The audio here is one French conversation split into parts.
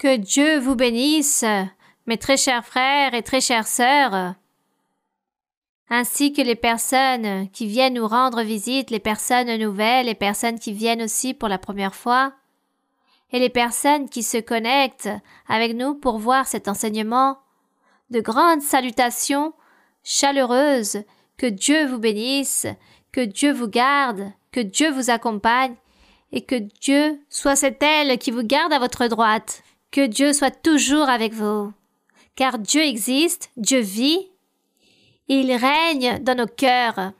Que Dieu vous bénisse, mes très chers frères et très chères sœurs, ainsi que les personnes qui viennent nous rendre visite, les personnes nouvelles, les personnes qui viennent aussi pour la première fois, et les personnes qui se connectent avec nous pour voir cet enseignement. De grandes salutations chaleureuses, que Dieu vous bénisse, que Dieu vous garde, que Dieu vous accompagne, et que Dieu soit cette aile qui vous garde à votre droite. Que Dieu soit toujours avec vous. Car Dieu existe, Dieu vit, il règne dans nos cœurs.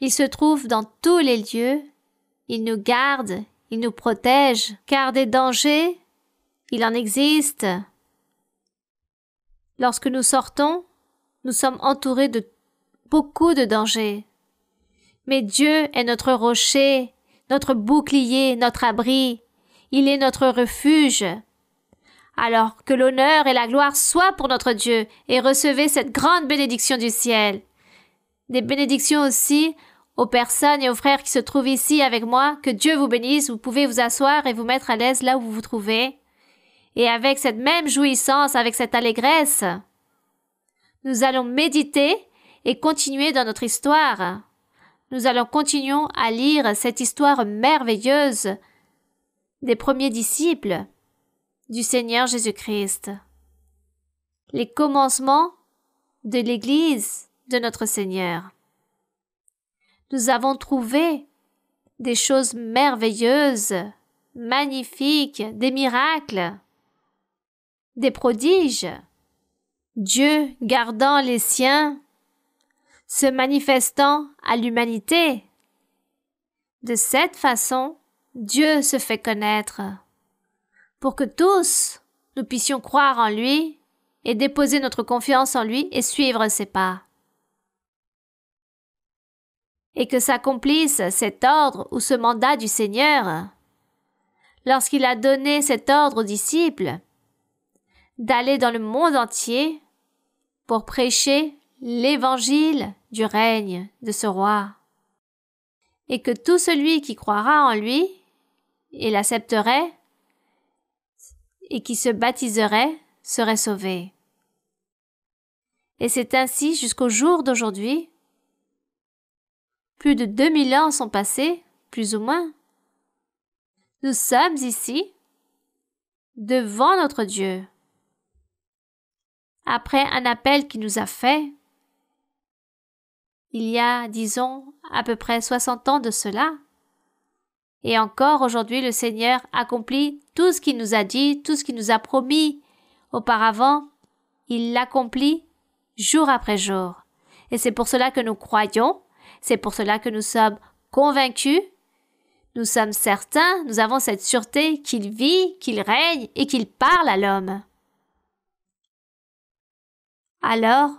Il se trouve dans tous les lieux, il nous garde, il nous protège, car des dangers, il en existe. Lorsque nous sortons, nous sommes entourés de beaucoup de dangers. Mais Dieu est notre rocher, notre bouclier, notre abri. Il est notre refuge. Alors que l'honneur et la gloire soient pour notre Dieu et recevez cette grande bénédiction du ciel. Des bénédictions aussi aux personnes et aux frères qui se trouvent ici avec moi. Que Dieu vous bénisse. Vous pouvez vous asseoir et vous mettre à l'aise là où vous vous trouvez. Et avec cette même jouissance, avec cette allégresse, nous allons méditer et continuer dans notre histoire. Nous allons continuer à lire cette histoire merveilleuse des premiers disciples du Seigneur Jésus-Christ, les commencements de l'Église de notre Seigneur. Nous avons trouvé des choses merveilleuses, magnifiques, des miracles, des prodiges. Dieu gardant les siens, se manifestant à l'humanité. De cette façon, Dieu se fait connaître, pour que tous nous puissions croire en lui et déposer notre confiance en lui et suivre ses pas. Et que s'accomplisse cet ordre ou ce mandat du Seigneur lorsqu'il a donné cet ordre aux disciples d'aller dans le monde entier pour prêcher l'évangile du règne de ce roi. Et que tout celui qui croira en lui et l'accepterait et qui se baptiserait serait sauvé. Et c'est ainsi jusqu'au jour d'aujourd'hui. Plus de 2000 ans sont passés, plus ou moins. Nous sommes ici, devant notre Dieu. Après un appel qui nous a fait, il y a, disons, à peu près 60 ans de cela, et encore aujourd'hui, le Seigneur accomplit tout ce qu'il nous a dit, tout ce qu'il nous a promis auparavant. Il l'accomplit jour après jour. Et c'est pour cela que nous croyons, c'est pour cela que nous sommes convaincus, nous sommes certains, nous avons cette sûreté qu'il vit, qu'il règne et qu'il parle à l'homme. Alors,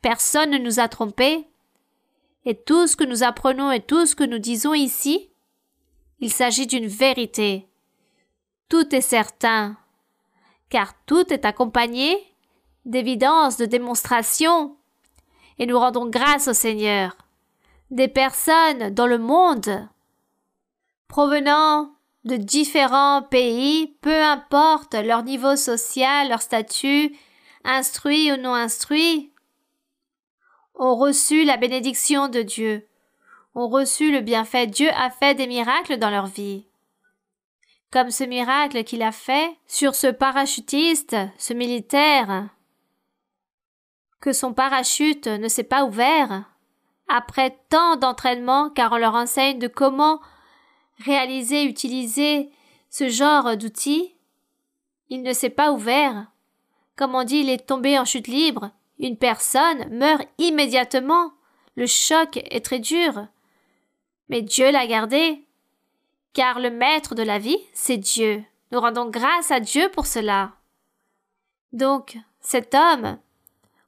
personne ne nous a trompés, et tout ce que nous apprenons et tout ce que nous disons ici il s'agit d'une vérité. Tout est certain, car tout est accompagné d'évidence, de démonstration. Et nous rendons grâce au Seigneur des personnes dans le monde provenant de différents pays, peu importe leur niveau social, leur statut, instruit ou non instruit, ont reçu la bénédiction de Dieu ont reçu le bienfait. Dieu a fait des miracles dans leur vie. Comme ce miracle qu'il a fait sur ce parachutiste, ce militaire, que son parachute ne s'est pas ouvert après tant d'entraînement car on leur enseigne de comment réaliser, utiliser ce genre d'outils. Il ne s'est pas ouvert. Comme on dit, il est tombé en chute libre. Une personne meurt immédiatement. Le choc est très dur mais Dieu l'a gardé. Car le maître de la vie, c'est Dieu. Nous rendons grâce à Dieu pour cela. Donc, cet homme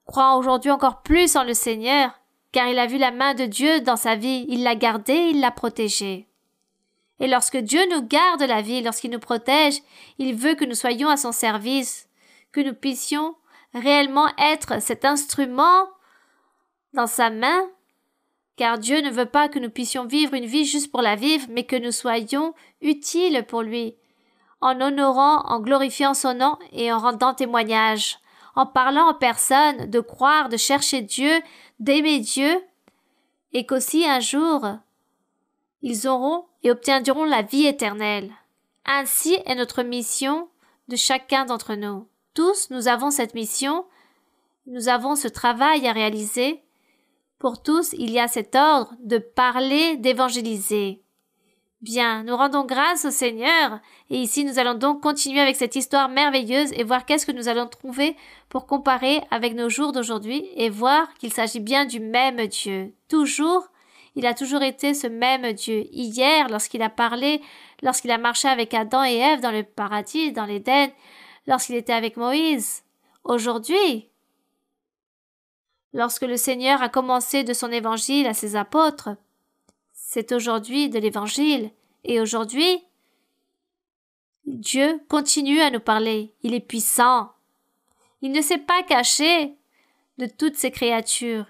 croit aujourd'hui encore plus en le Seigneur, car il a vu la main de Dieu dans sa vie, il l'a gardé, il l'a protégé. Et lorsque Dieu nous garde la vie, lorsqu'il nous protège, il veut que nous soyons à son service, que nous puissions réellement être cet instrument dans sa main car Dieu ne veut pas que nous puissions vivre une vie juste pour la vivre, mais que nous soyons utiles pour lui, en honorant, en glorifiant son nom et en rendant témoignage, en parlant aux personnes de croire, de chercher Dieu, d'aimer Dieu, et qu'aussi un jour ils auront et obtiendront la vie éternelle. Ainsi est notre mission de chacun d'entre nous. Tous nous avons cette mission, nous avons ce travail à réaliser, pour tous, il y a cet ordre de parler, d'évangéliser. Bien, nous rendons grâce au Seigneur. Et ici, nous allons donc continuer avec cette histoire merveilleuse et voir qu'est-ce que nous allons trouver pour comparer avec nos jours d'aujourd'hui et voir qu'il s'agit bien du même Dieu. Toujours, il a toujours été ce même Dieu. Hier, lorsqu'il a parlé, lorsqu'il a marché avec Adam et Ève dans le paradis, dans l'Éden, lorsqu'il était avec Moïse. Aujourd'hui, lorsque le Seigneur a commencé de son évangile à ses apôtres. C'est aujourd'hui de l'évangile, et aujourd'hui, Dieu continue à nous parler, il est puissant. Il ne s'est pas caché de toutes ses créatures.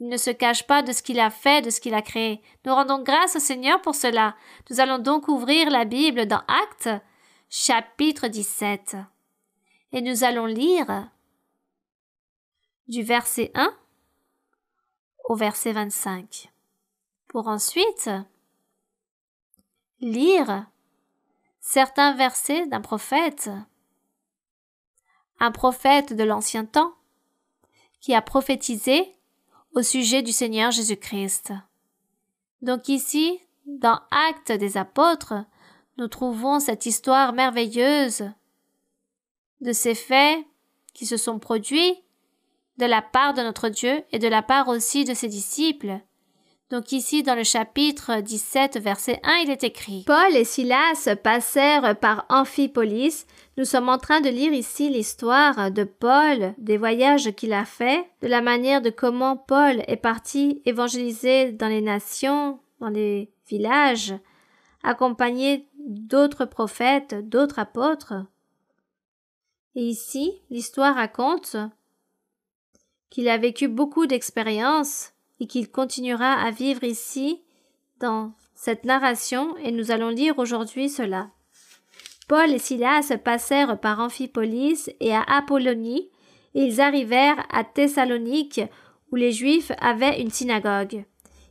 Il ne se cache pas de ce qu'il a fait, de ce qu'il a créé. Nous rendons grâce au Seigneur pour cela. Nous allons donc ouvrir la Bible dans Actes, chapitre 17. Et nous allons lire du verset 1 au verset 25, pour ensuite lire certains versets d'un prophète, un prophète de l'ancien temps, qui a prophétisé au sujet du Seigneur Jésus-Christ. Donc ici, dans Actes des Apôtres, nous trouvons cette histoire merveilleuse de ces faits qui se sont produits de la part de notre Dieu et de la part aussi de ses disciples. Donc ici, dans le chapitre 17, verset 1, il est écrit Paul et Silas passèrent par Amphipolis. Nous sommes en train de lire ici l'histoire de Paul, des voyages qu'il a faits, de la manière de comment Paul est parti évangéliser dans les nations, dans les villages, accompagné d'autres prophètes, d'autres apôtres. Et ici, l'histoire raconte qu'il a vécu beaucoup d'expériences et qu'il continuera à vivre ici dans cette narration et nous allons lire aujourd'hui cela. Paul et Silas passèrent par Amphipolis et à Apollonie et ils arrivèrent à Thessalonique où les Juifs avaient une synagogue.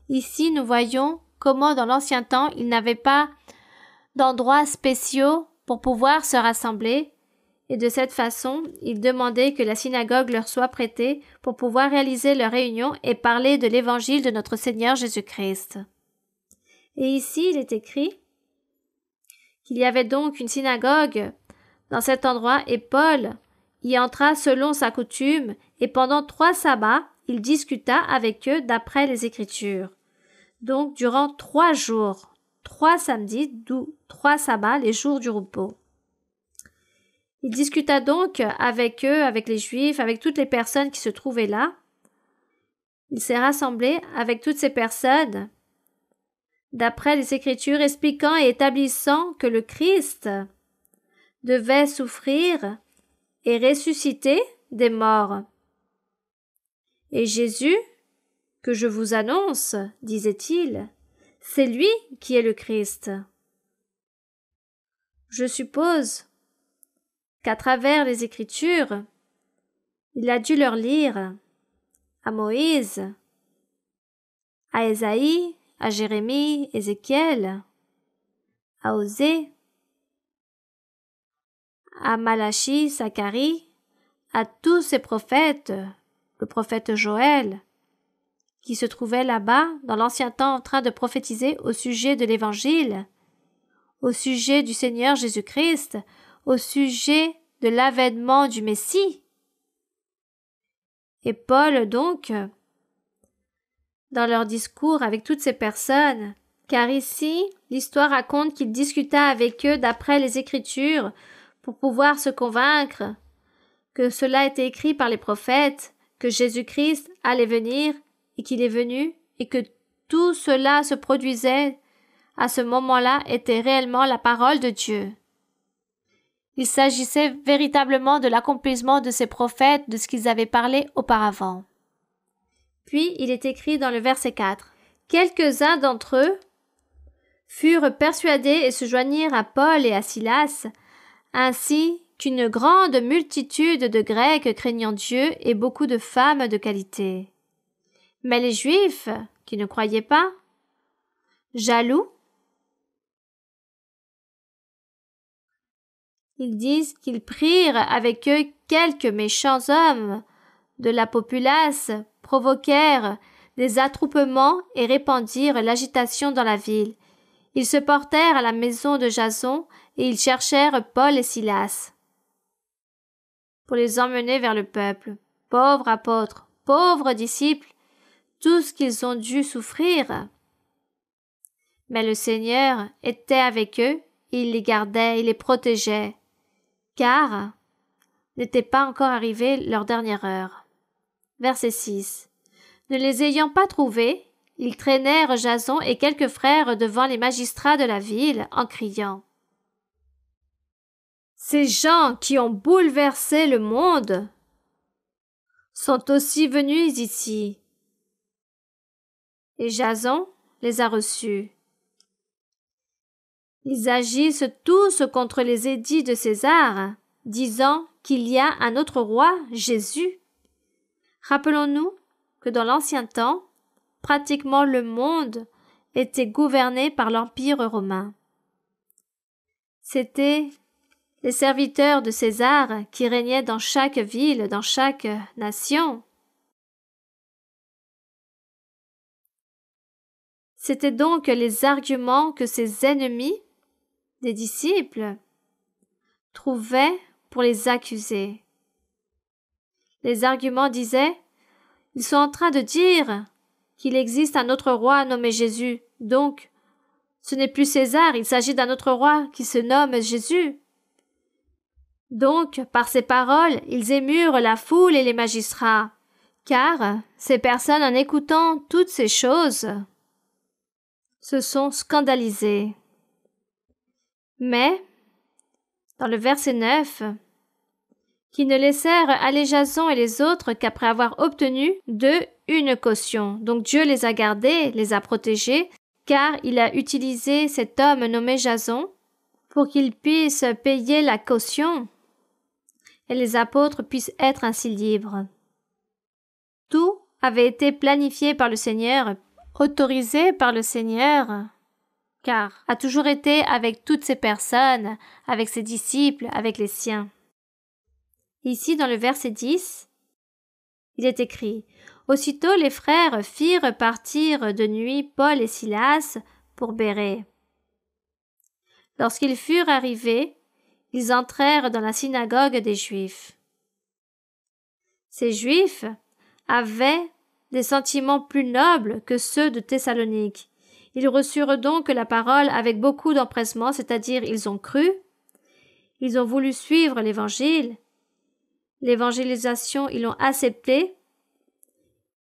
Ici, nous voyons comment dans l'ancien temps ils n'avaient pas d'endroits spéciaux pour pouvoir se rassembler, et de cette façon, ils demandaient que la synagogue leur soit prêtée pour pouvoir réaliser leur réunion et parler de l'évangile de notre Seigneur Jésus-Christ. Et ici, il est écrit qu'il y avait donc une synagogue dans cet endroit et Paul y entra selon sa coutume et pendant trois sabbats, il discuta avec eux d'après les Écritures. Donc, durant trois jours, trois samedis, d'où trois sabbats, les jours du repos. Il discuta donc avec eux, avec les Juifs, avec toutes les personnes qui se trouvaient là. Il s'est rassemblé avec toutes ces personnes, d'après les Écritures, expliquant et établissant que le Christ devait souffrir et ressusciter des morts. Et Jésus, que je vous annonce, disait-il, c'est lui qui est le Christ. Je suppose qu'à travers les Écritures, il a dû leur lire à Moïse, à Esaïe, à Jérémie, Ézéchiel, à Osée, à Malachie, Zacharie, à tous ces prophètes, le prophète Joël, qui se trouvait là-bas dans l'ancien temps en train de prophétiser au sujet de l'Évangile, au sujet du Seigneur Jésus-Christ, au sujet de l'avènement du Messie. Et Paul, donc, dans leur discours avec toutes ces personnes, car ici, l'histoire raconte qu'il discuta avec eux d'après les Écritures pour pouvoir se convaincre que cela était écrit par les prophètes, que Jésus-Christ allait venir et qu'il est venu et que tout cela se produisait à ce moment-là était réellement la parole de Dieu. Il s'agissait véritablement de l'accomplissement de ces prophètes, de ce qu'ils avaient parlé auparavant. Puis il est écrit dans le verset 4. Quelques-uns d'entre eux furent persuadés et se joignirent à Paul et à Silas, ainsi qu'une grande multitude de Grecs craignant Dieu et beaucoup de femmes de qualité. Mais les Juifs, qui ne croyaient pas, jaloux, Ils disent qu'ils prirent avec eux quelques méchants hommes de la populace, provoquèrent des attroupements et répandirent l'agitation dans la ville. Ils se portèrent à la maison de Jason et ils cherchèrent Paul et Silas pour les emmener vers le peuple. Pauvres apôtres, pauvres disciples, tout ce qu'ils ont dû souffrir. Mais le Seigneur était avec eux, il les gardait, il les protégeait car n'était pas encore arrivée leur dernière heure. Verset 6. Ne les ayant pas trouvés, ils traînèrent Jason et quelques frères devant les magistrats de la ville en criant. Ces gens qui ont bouleversé le monde sont aussi venus ici. Et Jason les a reçus. Ils agissent tous contre les édits de César, disant qu'il y a un autre roi, Jésus. Rappelons-nous que dans l'ancien temps, pratiquement le monde était gouverné par l'Empire romain. C'était les serviteurs de César qui régnaient dans chaque ville, dans chaque nation. C'était donc les arguments que ses ennemis les disciples trouvaient pour les accuser. Les arguments disaient Ils sont en train de dire qu'il existe un autre roi nommé Jésus, donc ce n'est plus César, il s'agit d'un autre roi qui se nomme Jésus. Donc, par ces paroles, ils émurent la foule et les magistrats, car ces personnes, en écoutant toutes ces choses, se sont scandalisées. Mais, dans le verset 9, qui ne laissèrent aller Jason et les autres qu'après avoir obtenu d'eux une caution. Donc Dieu les a gardés, les a protégés, car il a utilisé cet homme nommé Jason pour qu'il puisse payer la caution et les apôtres puissent être ainsi libres. Tout avait été planifié par le Seigneur, autorisé par le Seigneur, car a toujours été avec toutes ces personnes, avec ses disciples, avec les siens. Ici, dans le verset 10, il est écrit Aussitôt les frères firent partir de nuit Paul et Silas pour Béret. Lorsqu'ils furent arrivés, ils entrèrent dans la synagogue des Juifs. Ces Juifs avaient des sentiments plus nobles que ceux de Thessalonique, ils reçurent donc la parole avec beaucoup d'empressement, c'est-à-dire ils ont cru, ils ont voulu suivre l'Évangile, l'évangélisation, ils l'ont acceptée,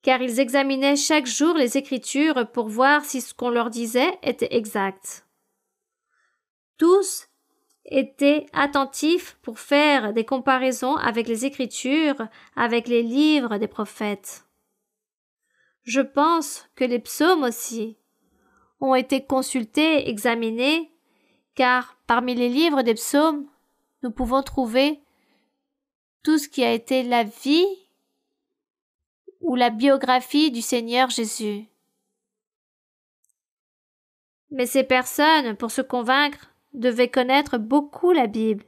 car ils examinaient chaque jour les Écritures pour voir si ce qu'on leur disait était exact. Tous étaient attentifs pour faire des comparaisons avec les Écritures, avec les livres des prophètes. Je pense que les psaumes aussi ont été consultés, examinés, car parmi les livres des psaumes, nous pouvons trouver tout ce qui a été la vie ou la biographie du Seigneur Jésus. Mais ces personnes, pour se convaincre, devaient connaître beaucoup la Bible.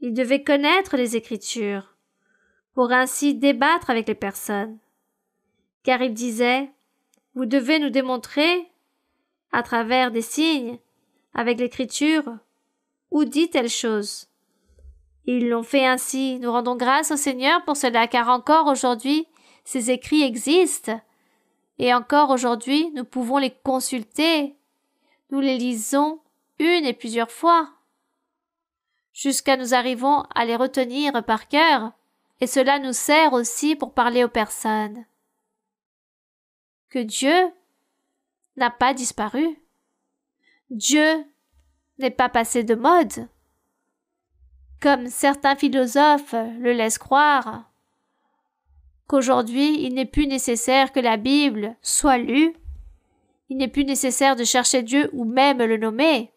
Ils devaient connaître les Écritures, pour ainsi débattre avec les personnes. Car ils disaient, Vous devez nous démontrer à travers des signes, avec l'écriture, ou dit telle chose. Ils l'ont fait ainsi. Nous rendons grâce au Seigneur pour cela, car encore aujourd'hui, ces écrits existent. Et encore aujourd'hui, nous pouvons les consulter. Nous les lisons une et plusieurs fois. Jusqu'à nous arrivons à les retenir par cœur. Et cela nous sert aussi pour parler aux personnes. Que Dieu n'a pas disparu. Dieu n'est pas passé de mode. Comme certains philosophes le laissent croire, qu'aujourd'hui il n'est plus nécessaire que la Bible soit lue, il n'est plus nécessaire de chercher Dieu ou même le nommer.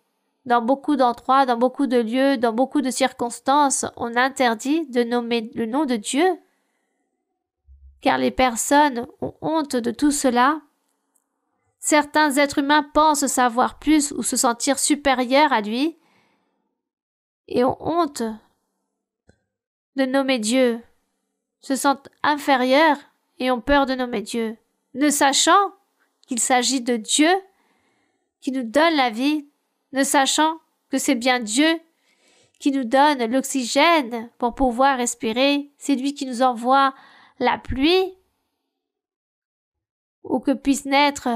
Dans beaucoup d'endroits, dans beaucoup de lieux, dans beaucoup de circonstances, on interdit de nommer le nom de Dieu. Car les personnes ont honte de tout cela certains êtres humains pensent savoir plus ou se sentir supérieurs à lui et ont honte de nommer Dieu, se sentent inférieurs et ont peur de nommer Dieu, ne sachant qu'il s'agit de Dieu qui nous donne la vie, ne sachant que c'est bien Dieu qui nous donne l'oxygène pour pouvoir respirer, c'est lui qui nous envoie la pluie, ou que puisse naître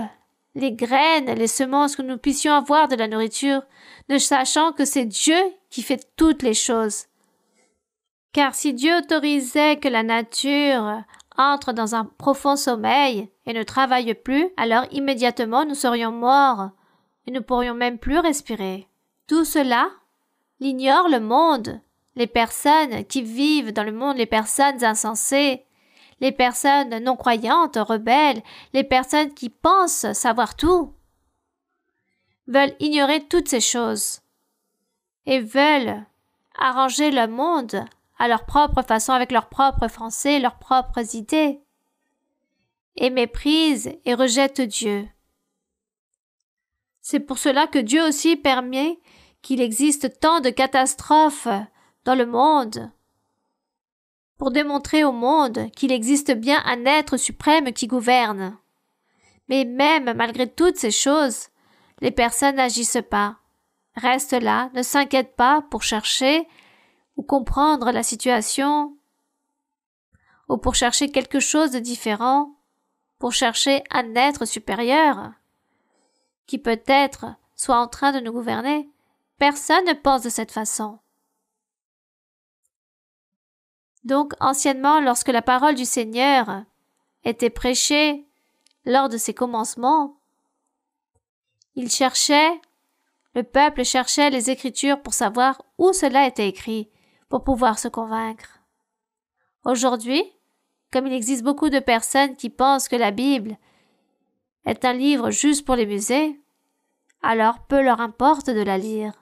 les graines, les semences, que nous puissions avoir de la nourriture, ne sachant que c'est Dieu qui fait toutes les choses. Car si Dieu autorisait que la nature entre dans un profond sommeil et ne travaille plus, alors immédiatement nous serions morts et ne pourrions même plus respirer. Tout cela l'ignore le monde, les personnes qui vivent dans le monde, les personnes insensées, les personnes non croyantes, rebelles, les personnes qui pensent savoir tout, veulent ignorer toutes ces choses et veulent arranger le monde à leur propre façon avec leurs propres français, leurs propres idées, et méprisent et rejettent Dieu. C'est pour cela que Dieu aussi permet qu'il existe tant de catastrophes dans le monde pour démontrer au monde qu'il existe bien un être suprême qui gouverne. Mais même malgré toutes ces choses, les personnes n'agissent pas, restent là, ne s'inquiètent pas pour chercher ou comprendre la situation, ou pour chercher quelque chose de différent, pour chercher un être supérieur, qui peut-être soit en train de nous gouverner. Personne ne pense de cette façon. Donc anciennement, lorsque la parole du Seigneur était prêchée lors de ses commencements, il cherchait, le peuple cherchait les Écritures pour savoir où cela était écrit, pour pouvoir se convaincre. Aujourd'hui, comme il existe beaucoup de personnes qui pensent que la Bible est un livre juste pour les musées, alors peu leur importe de la lire.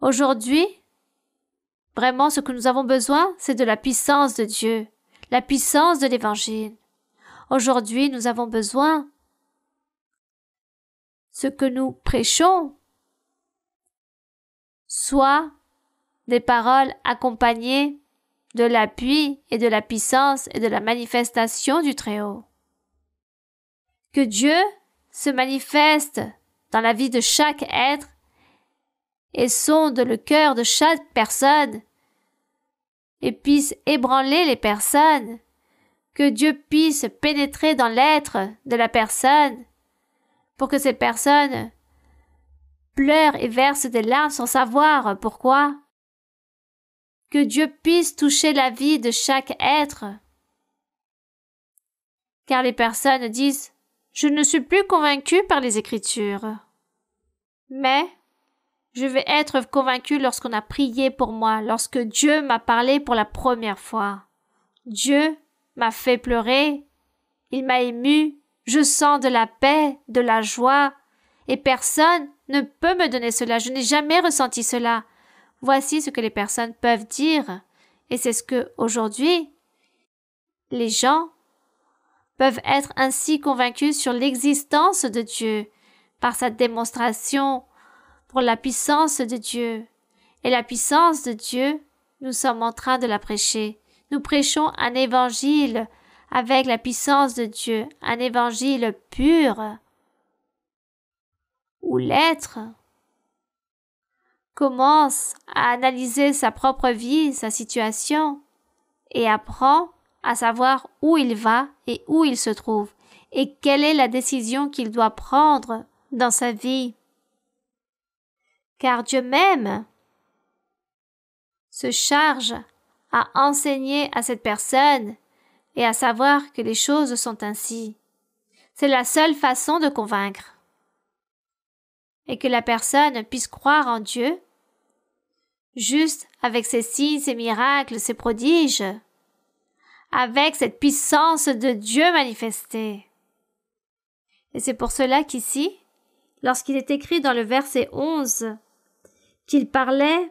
Aujourd'hui, Vraiment, ce que nous avons besoin, c'est de la puissance de Dieu, la puissance de l'Évangile. Aujourd'hui, nous avons besoin ce que nous prêchons soit des paroles accompagnées de l'appui et de la puissance et de la manifestation du Très-Haut. Que Dieu se manifeste dans la vie de chaque être et sonde le cœur de chaque personne et puisse ébranler les personnes, que Dieu puisse pénétrer dans l'être de la personne, pour que ces personnes pleurent et versent des larmes sans savoir pourquoi. Que Dieu puisse toucher la vie de chaque être. Car les personnes disent Je ne suis plus convaincu par les Écritures. Mais je vais être convaincu lorsqu'on a prié pour moi, lorsque Dieu m'a parlé pour la première fois. Dieu m'a fait pleurer, il m'a ému, je sens de la paix, de la joie, et personne ne peut me donner cela, je n'ai jamais ressenti cela. Voici ce que les personnes peuvent dire, et c'est ce que, aujourd'hui, les gens peuvent être ainsi convaincus sur l'existence de Dieu par sa démonstration pour la puissance de Dieu. Et la puissance de Dieu, nous sommes en train de la prêcher. Nous prêchons un évangile avec la puissance de Dieu, un évangile pur. Ou l'être commence à analyser sa propre vie, sa situation, et apprend à savoir où il va et où il se trouve, et quelle est la décision qu'il doit prendre dans sa vie car Dieu même se charge à enseigner à cette personne et à savoir que les choses sont ainsi. C'est la seule façon de convaincre. Et que la personne puisse croire en Dieu, juste avec ses signes, ses miracles, ses prodiges, avec cette puissance de Dieu manifestée. Et c'est pour cela qu'ici, lorsqu'il est écrit dans le verset 11, qu'il parlait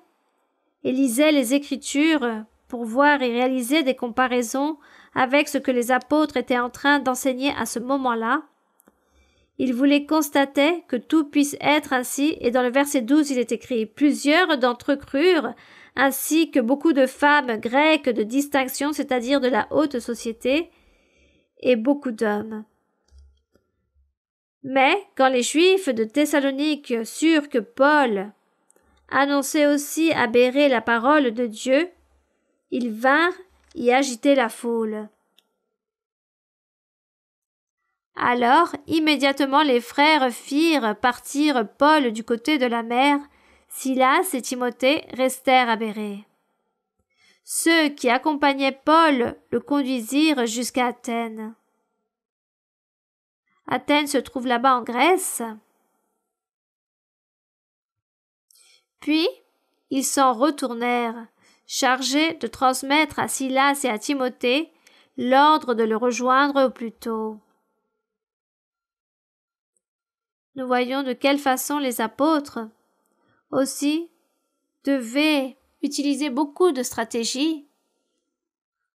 et lisait les Écritures pour voir et réaliser des comparaisons avec ce que les apôtres étaient en train d'enseigner à ce moment-là. Il voulait constater que tout puisse être ainsi, et dans le verset 12 il est écrit Plusieurs d'entre eux crurent, ainsi que beaucoup de femmes grecques de distinction, c'est-à-dire de la haute société, et beaucoup d'hommes. Mais quand les Juifs de Thessalonique surent que Paul annonçait aussi à Béret la parole de Dieu, ils vinrent y agiter la foule. Alors immédiatement les frères firent partir Paul du côté de la mer, Silas et Timothée restèrent à Béret. Ceux qui accompagnaient Paul le conduisirent jusqu'à Athènes. Athènes se trouve là-bas en Grèce. Puis ils s'en retournèrent, chargés de transmettre à Silas et à Timothée l'ordre de le rejoindre au plus tôt. Nous voyons de quelle façon les apôtres aussi devaient utiliser beaucoup de stratégies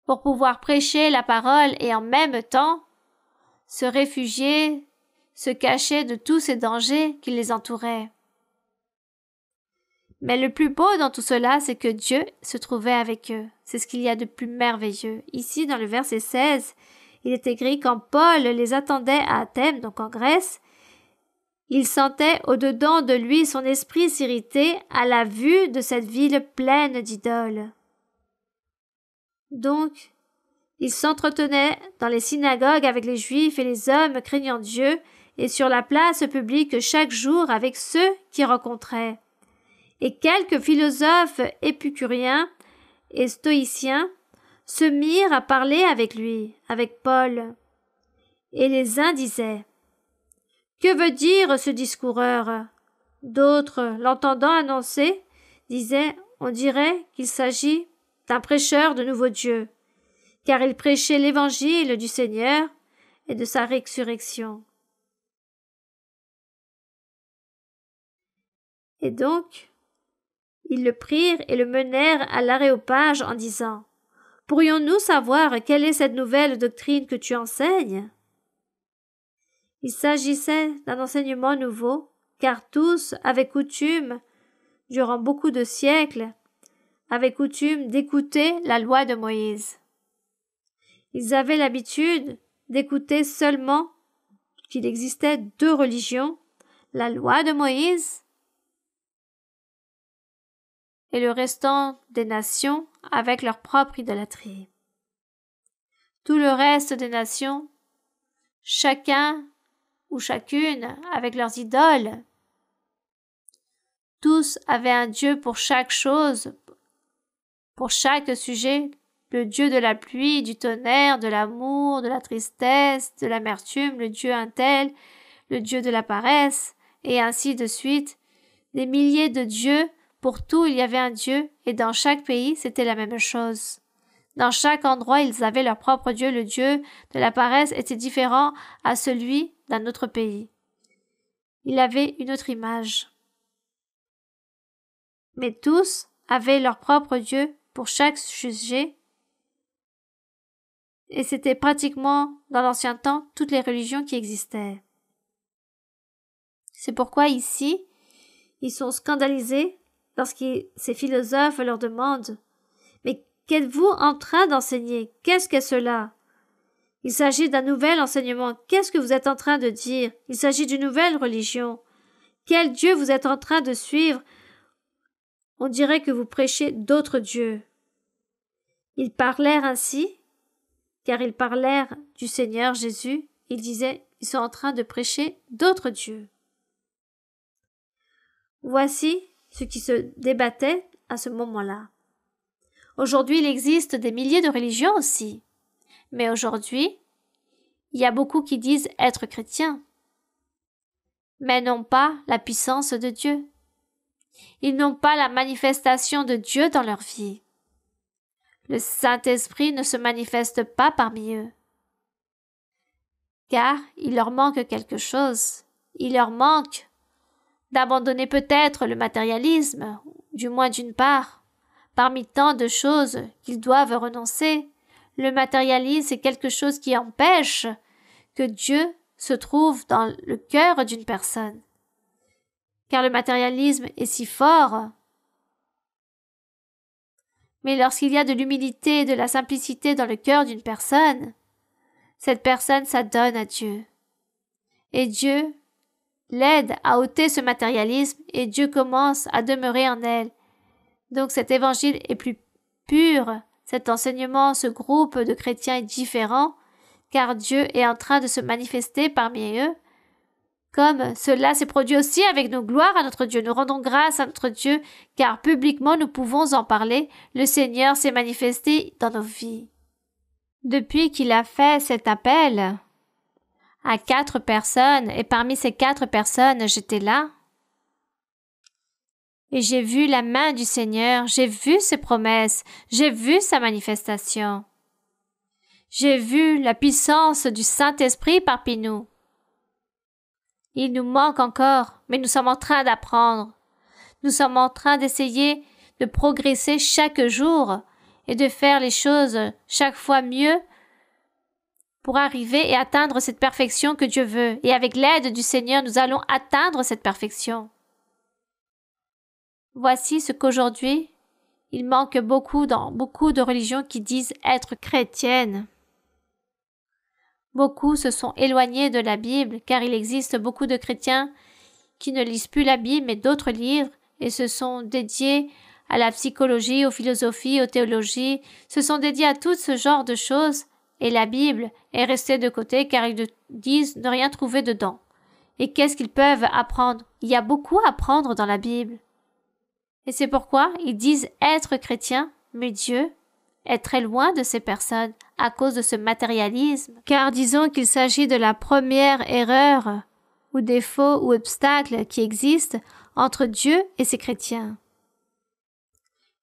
pour pouvoir prêcher la parole et en même temps se réfugier, se cacher de tous ces dangers qui les entouraient. Mais le plus beau dans tout cela, c'est que Dieu se trouvait avec eux. C'est ce qu'il y a de plus merveilleux. Ici, dans le verset 16, il est écrit quand Paul les attendait à Athènes, donc en Grèce, il sentait au-dedans de lui son esprit s'irriter à la vue de cette ville pleine d'idoles. Donc, il s'entretenait dans les synagogues avec les Juifs et les hommes craignant Dieu, et sur la place publique chaque jour avec ceux qui rencontraient et quelques philosophes épicuriens et stoïciens se mirent à parler avec lui, avec Paul. Et les uns disaient Que veut dire ce discoureur D'autres, l'entendant annoncer, disaient On dirait qu'il s'agit d'un prêcheur de nouveau Dieu, car il prêchait l'évangile du Seigneur et de sa résurrection. Et donc, ils le prirent et le menèrent à l'aréopage en disant Pourrions-nous savoir quelle est cette nouvelle doctrine que tu enseignes Il s'agissait d'un enseignement nouveau, car tous avaient coutume, durant beaucoup de siècles, avaient coutume d'écouter la loi de Moïse. Ils avaient l'habitude d'écouter seulement qu'il existait deux religions, la loi de Moïse et le restant des nations avec leur propre idolâtrie. Tout le reste des nations, chacun ou chacune avec leurs idoles. Tous avaient un Dieu pour chaque chose, pour chaque sujet, le Dieu de la pluie, du tonnerre, de l'amour, de la tristesse, de l'amertume, le Dieu tel, le Dieu de la paresse, et ainsi de suite, des milliers de dieux pour tout, il y avait un Dieu, et dans chaque pays, c'était la même chose. Dans chaque endroit, ils avaient leur propre Dieu. Le Dieu de la paresse était différent à celui d'un autre pays. Il avait une autre image. Mais tous avaient leur propre Dieu pour chaque sujet. Et c'était pratiquement, dans l'ancien temps, toutes les religions qui existaient. C'est pourquoi ici, ils sont scandalisés lorsque ces philosophes leur demandent Mais qu'êtes-vous en train d'enseigner Qu'est-ce que cela Il s'agit d'un nouvel enseignement. Qu'est-ce que vous êtes en train de dire Il s'agit d'une nouvelle religion. Quel Dieu vous êtes en train de suivre On dirait que vous prêchez d'autres dieux. Ils parlèrent ainsi, car ils parlèrent du Seigneur Jésus. Ils disaient, ils sont en train de prêcher d'autres dieux. Voici ce qui se débattait à ce moment-là. Aujourd'hui, il existe des milliers de religions aussi. Mais aujourd'hui, il y a beaucoup qui disent être chrétiens, mais n'ont pas la puissance de Dieu. Ils n'ont pas la manifestation de Dieu dans leur vie. Le Saint-Esprit ne se manifeste pas parmi eux, car il leur manque quelque chose. Il leur manque d'abandonner peut-être le matérialisme, du moins d'une part. Parmi tant de choses qu'ils doivent renoncer, le matérialisme c'est quelque chose qui empêche que Dieu se trouve dans le cœur d'une personne. Car le matérialisme est si fort. Mais lorsqu'il y a de l'humilité et de la simplicité dans le cœur d'une personne, cette personne s'adonne à Dieu. Et Dieu l'aide à ôter ce matérialisme et Dieu commence à demeurer en elle. Donc cet évangile est plus pur, cet enseignement, ce groupe de chrétiens est différent, car Dieu est en train de se manifester parmi eux. Comme cela s'est produit aussi avec nos gloires à notre Dieu, nous rendons grâce à notre Dieu, car publiquement nous pouvons en parler, le Seigneur s'est manifesté dans nos vies. Depuis qu'il a fait cet appel, à quatre personnes, et parmi ces quatre personnes, j'étais là. Et j'ai vu la main du Seigneur, j'ai vu ses promesses, j'ai vu sa manifestation. J'ai vu la puissance du Saint-Esprit parmi nous. Il nous manque encore, mais nous sommes en train d'apprendre. Nous sommes en train d'essayer de progresser chaque jour et de faire les choses chaque fois mieux pour arriver et atteindre cette perfection que Dieu veut. Et avec l'aide du Seigneur, nous allons atteindre cette perfection. Voici ce qu'aujourd'hui, il manque beaucoup dans beaucoup de religions qui disent être chrétiennes. Beaucoup se sont éloignés de la Bible car il existe beaucoup de chrétiens qui ne lisent plus la Bible mais d'autres livres et se sont dédiés à la psychologie, aux philosophies, aux théologies, se sont dédiés à tout ce genre de choses et la Bible est restée de côté car ils disent ne rien trouver dedans. Et qu'est-ce qu'ils peuvent apprendre Il y a beaucoup à apprendre dans la Bible. Et c'est pourquoi ils disent être chrétiens, mais Dieu est très loin de ces personnes à cause de ce matérialisme. Car disons qu'il s'agit de la première erreur ou défaut ou obstacle qui existe entre Dieu et ses chrétiens.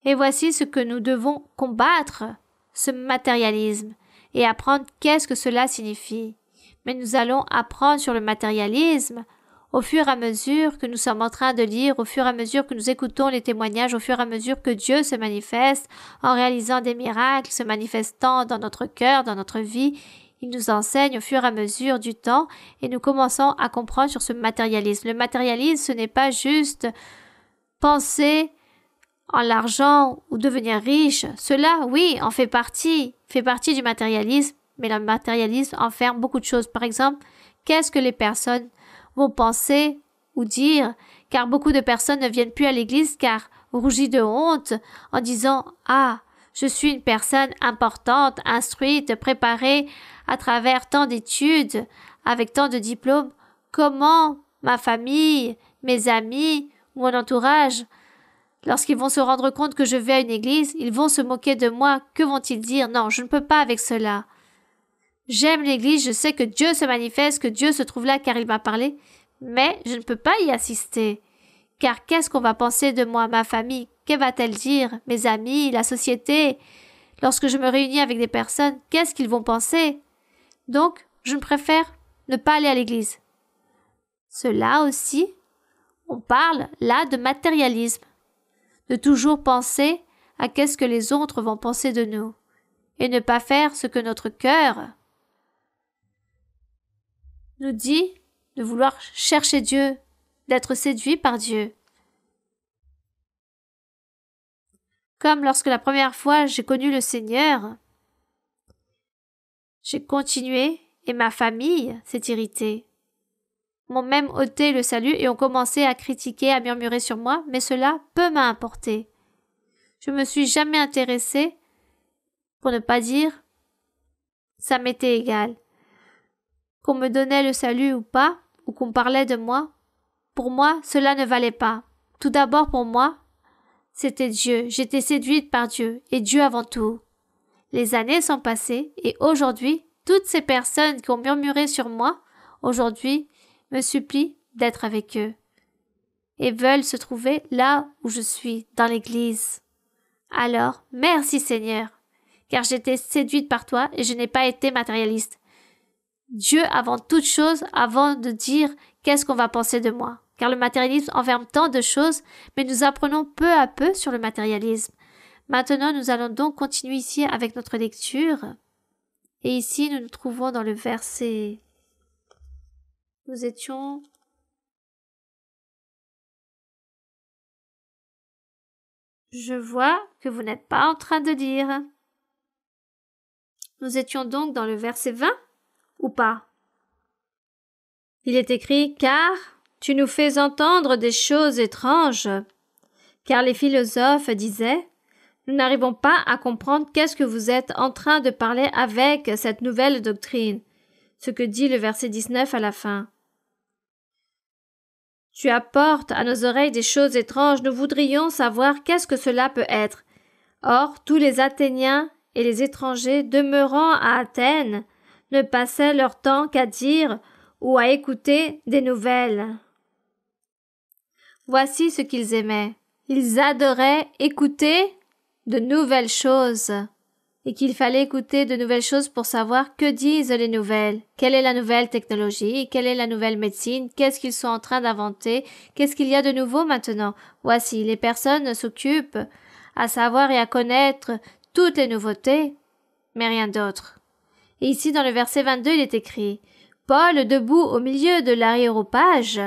Et voici ce que nous devons combattre, ce matérialisme, et apprendre qu'est-ce que cela signifie. Mais nous allons apprendre sur le matérialisme au fur et à mesure que nous sommes en train de lire, au fur et à mesure que nous écoutons les témoignages, au fur et à mesure que Dieu se manifeste en réalisant des miracles, se manifestant dans notre cœur, dans notre vie, il nous enseigne au fur et à mesure du temps et nous commençons à comprendre sur ce matérialisme. Le matérialisme, ce n'est pas juste penser en l'argent ou devenir riche, cela, oui, en fait partie, fait partie du matérialisme, mais le matérialisme enferme beaucoup de choses. Par exemple, qu'est-ce que les personnes vont penser ou dire, car beaucoup de personnes ne viennent plus à l'église car rougies de honte en disant Ah, je suis une personne importante, instruite, préparée à travers tant d'études, avec tant de diplômes. Comment ma famille, mes amis, mon entourage Lorsqu'ils vont se rendre compte que je vais à une église, ils vont se moquer de moi. Que vont-ils dire Non, je ne peux pas avec cela. J'aime l'église, je sais que Dieu se manifeste, que Dieu se trouve là car il m'a parlé, mais je ne peux pas y assister. Car qu'est-ce qu'on va penser de moi, ma famille Que va-t-elle dire Mes amis, la société Lorsque je me réunis avec des personnes, qu'est-ce qu'ils vont penser Donc, je préfère ne pas aller à l'église. Cela aussi, on parle là de matérialisme de toujours penser à qu'est-ce que les autres vont penser de nous, et ne pas faire ce que notre cœur nous dit de vouloir chercher Dieu, d'être séduit par Dieu. Comme lorsque la première fois j'ai connu le Seigneur, j'ai continué et ma famille s'est irritée m'ont même ôté le salut et ont commencé à critiquer, à murmurer sur moi, mais cela peu m'a importé. Je me suis jamais intéressée, pour ne pas dire, ça m'était égal. Qu'on me donnait le salut ou pas, ou qu'on parlait de moi, pour moi, cela ne valait pas. Tout d'abord pour moi, c'était Dieu. J'étais séduite par Dieu, et Dieu avant tout. Les années sont passées, et aujourd'hui, toutes ces personnes qui ont murmuré sur moi, aujourd'hui, me supplie d'être avec eux et veulent se trouver là où je suis, dans l'Église. Alors, merci Seigneur, car j'étais séduite par toi et je n'ai pas été matérialiste. Dieu avant toute chose, avant de dire qu'est-ce qu'on va penser de moi. Car le matérialisme enferme tant de choses, mais nous apprenons peu à peu sur le matérialisme. Maintenant, nous allons donc continuer ici avec notre lecture. Et ici, nous nous trouvons dans le verset nous étions Je vois que vous n'êtes pas en train de dire. Nous étions donc dans le verset 20 ou pas Il est écrit Car tu nous fais entendre des choses étranges. Car les philosophes disaient Nous n'arrivons pas à comprendre qu'est-ce que vous êtes en train de parler avec cette nouvelle doctrine. Ce que dit le verset 19 à la fin. Tu apportes à nos oreilles des choses étranges, nous voudrions savoir qu'est-ce que cela peut être. Or, tous les Athéniens et les étrangers demeurant à Athènes ne passaient leur temps qu'à dire ou à écouter des nouvelles. Voici ce qu'ils aimaient. Ils adoraient écouter de nouvelles choses et qu'il fallait écouter de nouvelles choses pour savoir que disent les nouvelles, quelle est la nouvelle technologie, quelle est la nouvelle médecine, qu'est-ce qu'ils sont en train d'inventer, qu'est-ce qu'il y a de nouveau maintenant. Voici, les personnes s'occupent à savoir et à connaître toutes les nouveautés, mais rien d'autre. Et ici dans le verset 22 il est écrit Paul, debout au milieu de l'aréopage,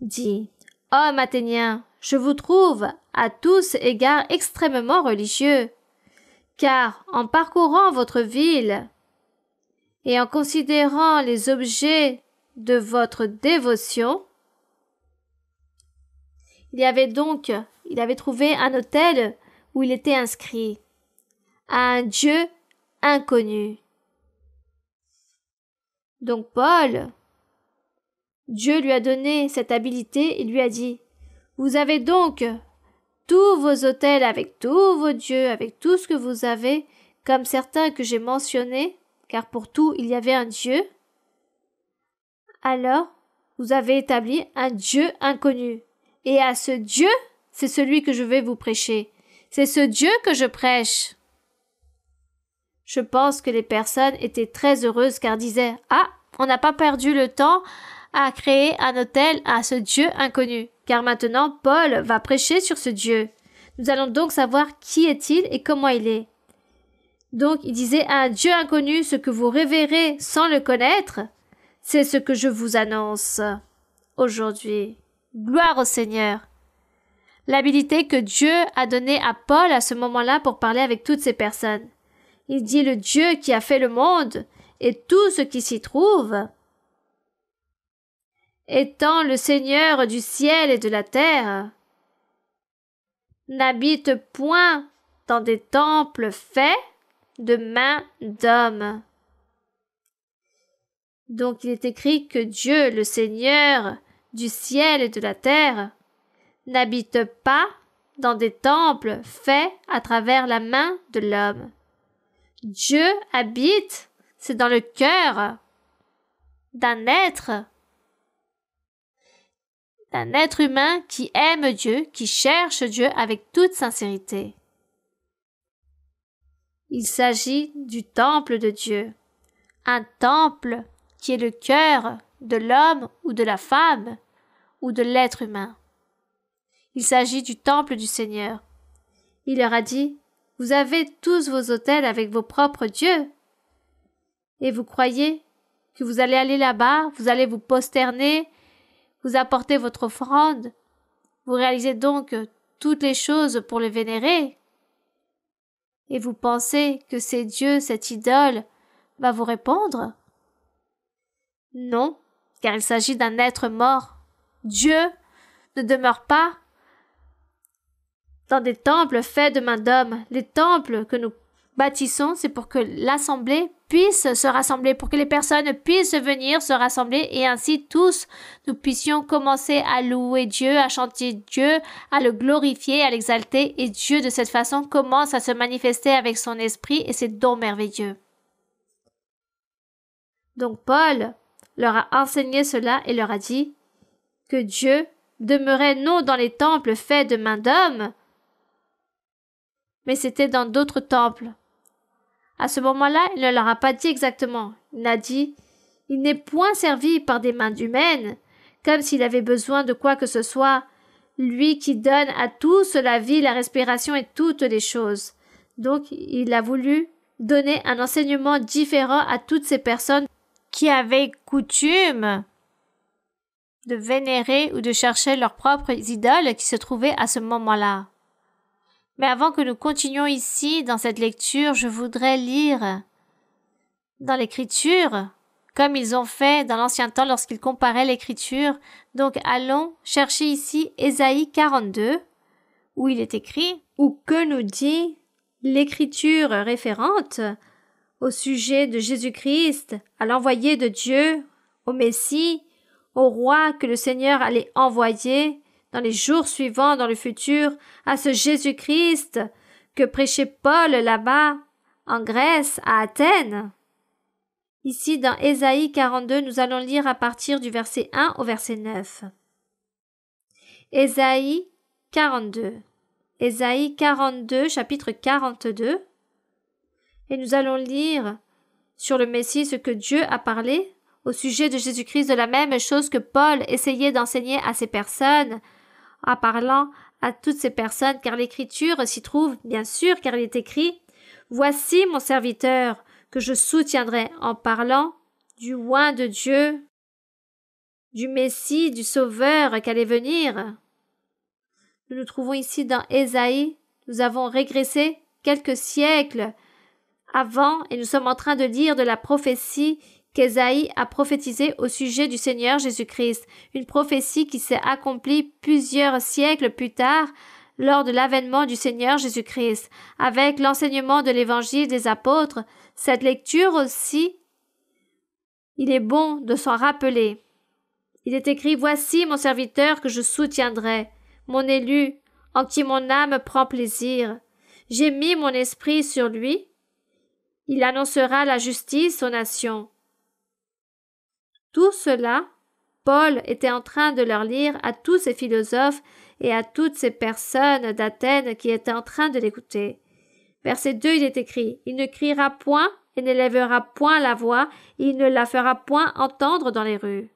dit Homme athénien, je vous trouve à tous égards extrêmement religieux, car en parcourant votre ville et en considérant les objets de votre dévotion, il y avait donc, il avait trouvé un hôtel où il était inscrit à un Dieu inconnu. Donc Paul, Dieu lui a donné cette habilité et lui a dit, Vous avez donc tous vos hôtels, avec tous vos dieux, avec tout ce que vous avez, comme certains que j'ai mentionnés, car pour tout il y avait un Dieu, alors vous avez établi un Dieu inconnu. Et à ce Dieu, c'est celui que je vais vous prêcher. C'est ce Dieu que je prêche. Je pense que les personnes étaient très heureuses car disaient Ah, on n'a pas perdu le temps à créer un hôtel à ce Dieu inconnu car maintenant Paul va prêcher sur ce Dieu. Nous allons donc savoir qui est-il et comment il est. Donc il disait à un Dieu inconnu ce que vous révérez sans le connaître, c'est ce que je vous annonce aujourd'hui. Gloire au Seigneur. L'habilité que Dieu a donnée à Paul à ce moment-là pour parler avec toutes ces personnes. Il dit le Dieu qui a fait le monde et tout ce qui s'y trouve étant le Seigneur du ciel et de la terre, n'habite point dans des temples faits de mains d'hommes. Donc il est écrit que Dieu, le Seigneur du ciel et de la terre, n'habite pas dans des temples faits à travers la main de l'homme. Dieu habite, c'est dans le cœur d'un être d'un être humain qui aime Dieu, qui cherche Dieu avec toute sincérité. Il s'agit du temple de Dieu, un temple qui est le cœur de l'homme ou de la femme ou de l'être humain. Il s'agit du temple du Seigneur. Il leur a dit, Vous avez tous vos hôtels avec vos propres dieux. Et vous croyez que vous allez aller là-bas, vous allez vous posterner, vous apportez votre offrande, vous réalisez donc toutes les choses pour le vénérer. Et vous pensez que c'est Dieu, cette idole, va vous répondre Non, car il s'agit d'un être mort. Dieu ne demeure pas dans des temples faits de main d'homme. Les temples que nous bâtissons, c'est pour que l'assemblée se rassembler, pour que les personnes puissent venir se rassembler et ainsi tous nous puissions commencer à louer Dieu, à chanter Dieu, à le glorifier, à l'exalter et Dieu de cette façon commence à se manifester avec son esprit et ses dons merveilleux. Donc Paul leur a enseigné cela et leur a dit que Dieu demeurait non dans les temples faits de main d'homme, mais c'était dans d'autres temples à ce moment-là, il ne leur a pas dit exactement. Il a dit Il n'est point servi par des mains humaines, comme s'il avait besoin de quoi que ce soit, lui qui donne à tous la vie, la respiration et toutes les choses. Donc il a voulu donner un enseignement différent à toutes ces personnes qui avaient coutume de vénérer ou de chercher leurs propres idoles qui se trouvaient à ce moment-là. Mais avant que nous continuions ici dans cette lecture, je voudrais lire dans l'Écriture, comme ils ont fait dans l'Ancien temps lorsqu'ils comparaient l'Écriture. Donc allons chercher ici Ésaïe 42, où il est écrit, ou que nous dit l'Écriture référente au sujet de Jésus-Christ, à l'envoyé de Dieu, au Messie, au roi que le Seigneur allait envoyer dans les jours suivants, dans le futur, à ce Jésus-Christ que prêchait Paul là-bas, en Grèce, à Athènes. Ici, dans Ésaïe 42, nous allons lire à partir du verset 1 au verset 9. Ésaïe 42. Ésaïe 42, chapitre 42. Et nous allons lire sur le Messie ce que Dieu a parlé au sujet de Jésus-Christ de la même chose que Paul essayait d'enseigner à ces personnes en parlant à toutes ces personnes, car l'Écriture s'y trouve, bien sûr, car il est écrit Voici mon serviteur que je soutiendrai en parlant du roi de Dieu, du Messie, du Sauveur qu'allait venir. Nous nous trouvons ici dans Ésaïe, nous avons régressé quelques siècles avant et nous sommes en train de lire de la prophétie qu'Esaïe a prophétisé au sujet du Seigneur Jésus-Christ, une prophétie qui s'est accomplie plusieurs siècles plus tard lors de l'avènement du Seigneur Jésus-Christ. Avec l'enseignement de l'Évangile des apôtres, cette lecture aussi, il est bon de s'en rappeler. Il est écrit Voici mon serviteur que je soutiendrai, mon élu, en qui mon âme prend plaisir. J'ai mis mon esprit sur lui. Il annoncera la justice aux nations. Tout cela, Paul était en train de leur lire à tous ces philosophes et à toutes ces personnes d'Athènes qui étaient en train de l'écouter. Verset 2, il est écrit, Il ne criera point et n'élèvera point la voix, et il ne la fera point entendre dans les rues.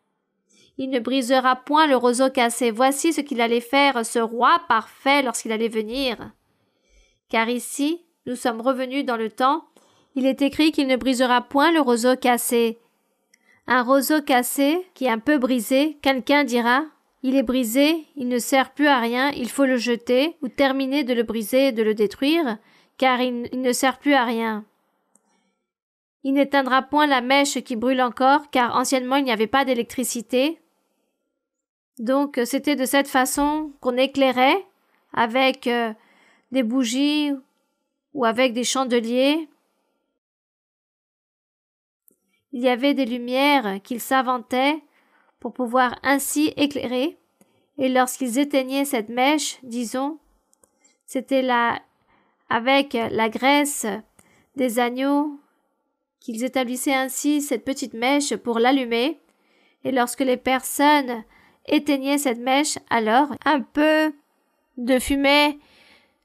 Il ne brisera point le roseau cassé. Voici ce qu'il allait faire, ce roi parfait, lorsqu'il allait venir. Car ici, nous sommes revenus dans le temps, il est écrit qu'il ne brisera point le roseau cassé. Un roseau cassé, qui est un peu brisé, quelqu'un dira il est brisé, il ne sert plus à rien, il faut le jeter ou terminer de le briser et de le détruire, car il, ne sert plus à rien. Il n'éteindra point la mèche qui brûle encore, car anciennement il n'y avait pas d'électricité. Donc c'était de cette façon qu'on éclairait avec euh, des bougies ou avec des chandeliers il y avait des lumières qu'ils s'inventaient pour pouvoir ainsi éclairer, et lorsqu'ils éteignaient cette mèche, disons, c'était là avec la graisse des agneaux qu'ils établissaient ainsi cette petite mèche pour l'allumer, et lorsque les personnes éteignaient cette mèche, alors un peu de fumée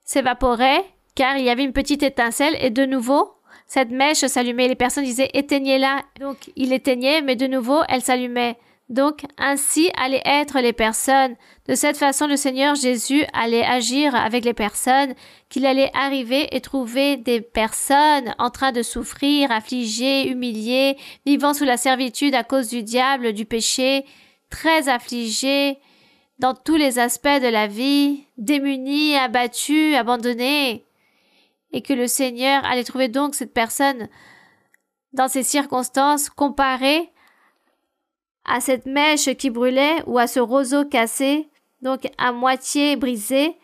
s'évaporait, car il y avait une petite étincelle, et de nouveau cette mèche s'allumait. Les personnes disaient éteignez-la. Donc il éteignait, mais de nouveau, elle s'allumait. Donc ainsi allaient être les personnes. De cette façon, le Seigneur Jésus allait agir avec les personnes, qu'il allait arriver et trouver des personnes en train de souffrir, affligées, humiliées, vivant sous la servitude à cause du diable, du péché, très affligées dans tous les aspects de la vie, démunies, abattues, abandonnées et que le Seigneur allait trouver donc cette personne dans ces circonstances comparée à cette mèche qui brûlait ou à ce roseau cassé, donc à moitié brisé,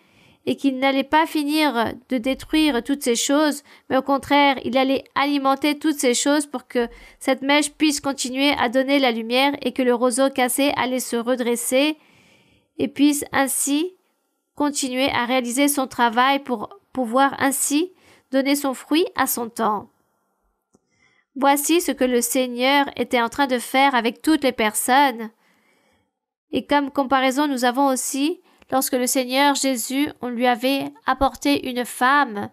et qu'il n'allait pas finir de détruire toutes ces choses, mais au contraire, il allait alimenter toutes ces choses pour que cette mèche puisse continuer à donner la lumière et que le roseau cassé allait se redresser et puisse ainsi continuer à réaliser son travail pour pouvoir ainsi donner son fruit à son temps. Voici ce que le Seigneur était en train de faire avec toutes les personnes. Et comme comparaison, nous avons aussi, lorsque le Seigneur Jésus, on lui avait apporté une femme,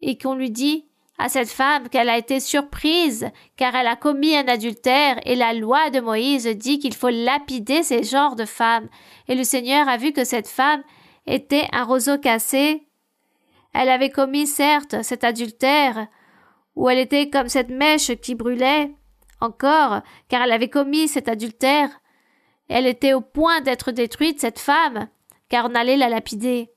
et qu'on lui dit à cette femme qu'elle a été surprise car elle a commis un adultère et la loi de Moïse dit qu'il faut lapider ces genres de femmes. Et le Seigneur a vu que cette femme était un roseau cassé elle avait commis, certes, cet adultère, où elle était comme cette mèche qui brûlait, encore, car elle avait commis cet adultère. Elle était au point d'être détruite, cette femme, car on allait la lapider.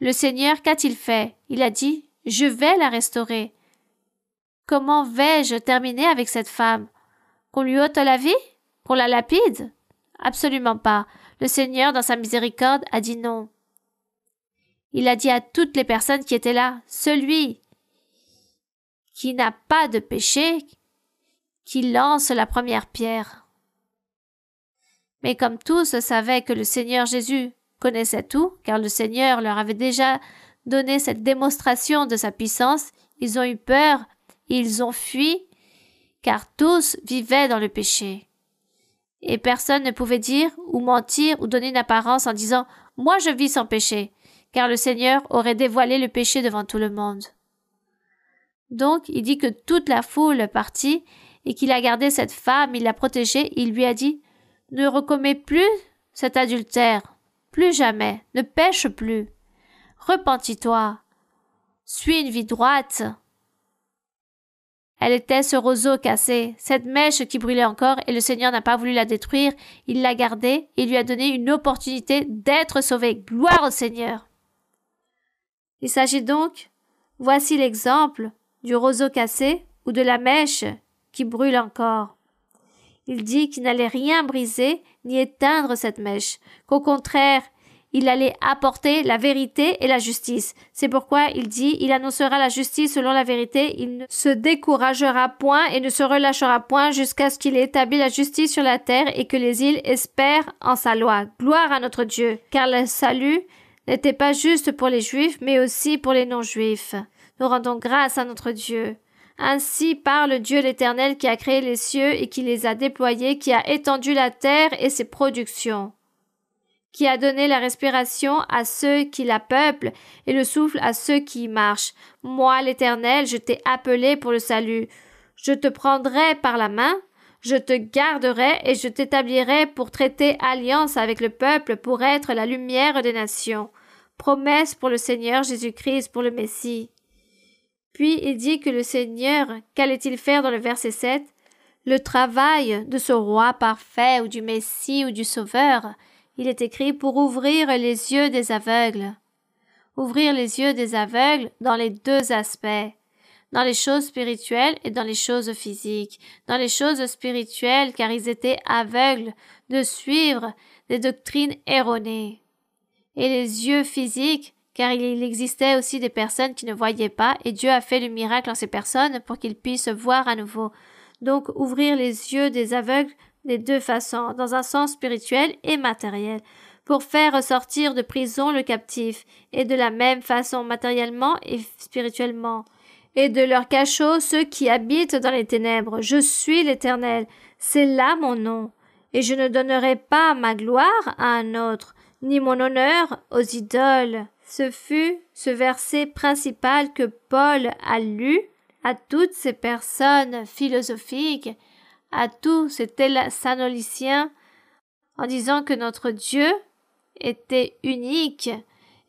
Le Seigneur, qu'a-t-il fait Il a dit, Je vais la restaurer. Comment vais-je terminer avec cette femme Qu'on lui ôte la vie Qu'on la lapide Absolument pas. Le Seigneur, dans sa miséricorde, a dit non. Il a dit à toutes les personnes qui étaient là, celui qui n'a pas de péché, qui lance la première pierre. Mais comme tous savaient que le Seigneur Jésus connaissait tout, car le Seigneur leur avait déjà donné cette démonstration de sa puissance, ils ont eu peur, ils ont fui, car tous vivaient dans le péché. Et personne ne pouvait dire ou mentir ou donner une apparence en disant Moi je vis sans péché car le Seigneur aurait dévoilé le péché devant tout le monde. Donc il dit que toute la foule partit, et qu'il a gardé cette femme, il l'a protégée, il lui a dit Ne recommets plus cet adultère, plus jamais, ne pêche plus, repentis-toi, suis une vie droite. Elle était ce roseau cassé, cette mèche qui brûlait encore, et le Seigneur n'a pas voulu la détruire, il l'a gardée et lui a donné une opportunité d'être sauvée. Gloire au Seigneur. Il s'agit donc, voici l'exemple, du roseau cassé ou de la mèche qui brûle encore. Il dit qu'il n'allait rien briser ni éteindre cette mèche, qu'au contraire, il allait apporter la vérité et la justice. C'est pourquoi il dit, il annoncera la justice selon la vérité, il ne se découragera point et ne se relâchera point jusqu'à ce qu'il ait établi la justice sur la terre et que les îles espèrent en sa loi. Gloire à notre Dieu, car le salut n'était pas juste pour les Juifs, mais aussi pour les non-Juifs. Nous rendons grâce à notre Dieu. Ainsi parle Dieu l'Éternel qui a créé les cieux et qui les a déployés, qui a étendu la terre et ses productions, qui a donné la respiration à ceux qui la peuplent et le souffle à ceux qui y marchent. Moi, l'Éternel, je t'ai appelé pour le salut. Je te prendrai par la main je te garderai et je t'établirai pour traiter alliance avec le peuple, pour être la lumière des nations. Promesse pour le Seigneur Jésus-Christ, pour le Messie. Puis il dit que le Seigneur, qu'allait-il faire dans le verset 7 Le travail de ce roi parfait ou du Messie ou du Sauveur, il est écrit pour ouvrir les yeux des aveugles. Ouvrir les yeux des aveugles dans les deux aspects dans les choses spirituelles et dans les choses physiques, dans les choses spirituelles car ils étaient aveugles de suivre des doctrines erronées, et les yeux physiques car il existait aussi des personnes qui ne voyaient pas, et Dieu a fait le miracle en ces personnes pour qu'ils puissent voir à nouveau. Donc ouvrir les yeux des aveugles des deux façons, dans un sens spirituel et matériel, pour faire ressortir de prison le captif, et de la même façon matériellement et spirituellement et de leurs cachots, ceux qui habitent dans les ténèbres. Je suis l'Éternel, c'est là mon nom. Et je ne donnerai pas ma gloire à un autre, ni mon honneur aux idoles. Ce fut ce verset principal que Paul a lu à toutes ces personnes philosophiques, à tous ces sanoliciens, en disant que notre Dieu était unique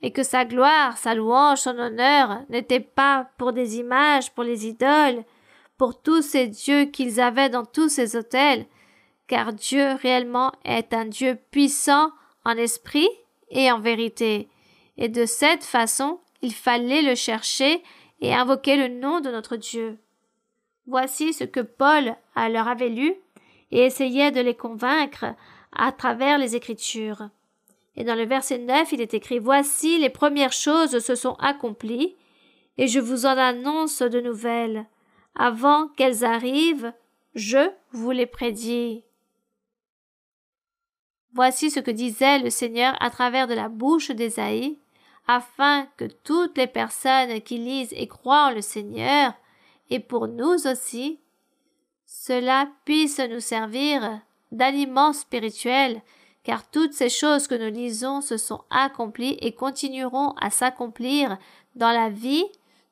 et que sa gloire, sa louange, son honneur n'étaient pas pour des images, pour les idoles, pour tous ces dieux qu'ils avaient dans tous ces hôtels, car Dieu réellement est un Dieu puissant en esprit et en vérité. Et de cette façon, il fallait le chercher et invoquer le nom de notre Dieu. Voici ce que Paul leur avait lu et essayait de les convaincre à travers les Écritures. Et dans le verset 9, il est écrit Voici, les premières choses se sont accomplies, et je vous en annonce de nouvelles. Avant qu'elles arrivent, je vous les prédis. Voici ce que disait le Seigneur à travers de la bouche d'Ésaïe, afin que toutes les personnes qui lisent et croient le Seigneur, et pour nous aussi, cela puisse nous servir d'aliment spirituel car toutes ces choses que nous lisons se sont accomplies et continueront à s'accomplir dans la vie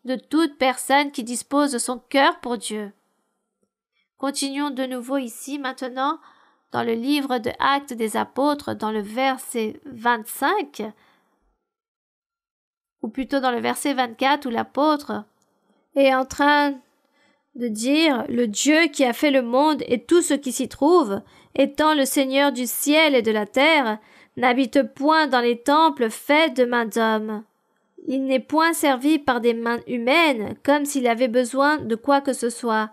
de toute personne qui dispose de son cœur pour Dieu. Continuons de nouveau ici maintenant dans le livre de Actes des Apôtres dans le verset 25 ou plutôt dans le verset 24 où l'apôtre est en train de dire le Dieu qui a fait le monde et tout ce qui s'y trouve, étant le Seigneur du ciel et de la terre, n'habite point dans les temples faits de mains d'hommes. Il n'est point servi par des mains humaines, comme s'il avait besoin de quoi que ce soit.